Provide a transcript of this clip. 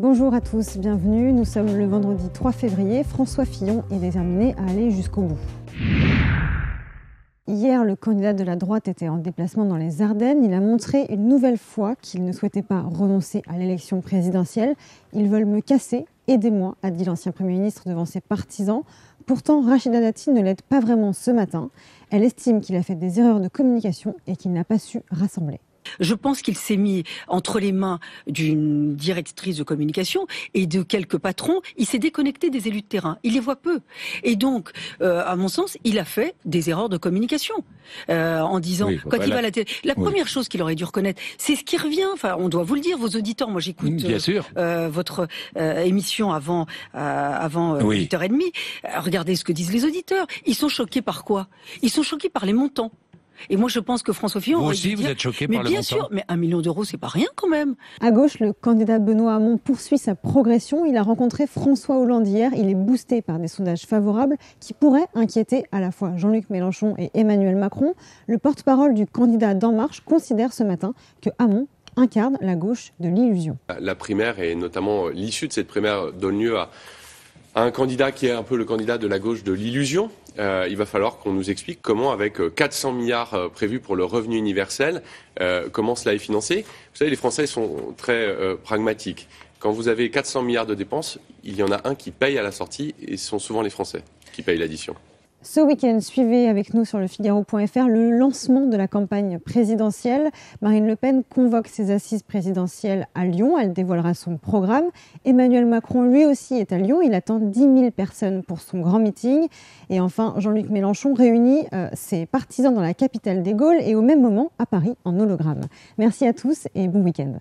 Bonjour à tous, bienvenue. Nous sommes le vendredi 3 février. François Fillon est déterminé à aller jusqu'au bout. Hier, le candidat de la droite était en déplacement dans les Ardennes. Il a montré une nouvelle fois qu'il ne souhaitait pas renoncer à l'élection présidentielle. Ils veulent me casser, aidez-moi, a dit l'ancien Premier ministre devant ses partisans. Pourtant, Rachida Dati ne l'aide pas vraiment ce matin. Elle estime qu'il a fait des erreurs de communication et qu'il n'a pas su rassembler. Je pense qu'il s'est mis entre les mains d'une directrice de communication et de quelques patrons. Il s'est déconnecté des élus de terrain. Il les voit peu. Et donc, euh, à mon sens, il a fait des erreurs de communication euh, en disant quand il va la télé. La première chose qu'il aurait dû reconnaître, c'est ce qui revient. Enfin, on doit vous le dire, vos auditeurs. Moi, j'écoute euh, votre émission avant avant 8h30. Regardez ce que disent les auditeurs. Ils sont choqués par quoi Ils sont choqués par les montants. Et moi, je pense que François Fillon. Vous aussi, vous êtes choqué par le montant. Mais bien sûr, mais un million d'euros, c'est pas rien quand même. À gauche, le candidat Benoît Hamon poursuit sa progression. Il a rencontré François Hollande hier. Il est boosté par des sondages favorables qui pourraient inquiéter à la fois Jean-Luc Mélenchon et Emmanuel Macron. Le porte-parole du candidat d'En Marche considère ce matin que Hamon incarne la gauche de l'illusion. La primaire et notamment l'issue de cette primaire donne lieu à un candidat qui est un peu le candidat de la gauche de l'illusion. Euh, il va falloir qu'on nous explique comment, avec 400 euh, milliards euh, prévus pour le revenu universel, comment cela est financé. Vous savez, les Français sont très pragmatiques. Quand vous avez 400 milliards de dépenses, il y en a un qui paye à la sortie, et ce sont souvent les Français qui payent l'addition. Ce week-end, suivez avec nous sur le Figaro.fr le lancement de la campagne présidentielle. Marine Le Pen convoque ses assises présidentielles à Lyon. Elle dévoilera son programme. Emmanuel Macron, lui aussi, est à Lyon. Il attend 10 000 personnes pour son grand meeting. Et enfin, Jean-Luc Mélenchon réunit euh, ses partisans dans la capitale des Gaules et au même moment à Paris en hologramme. Merci à tous et bon week-end.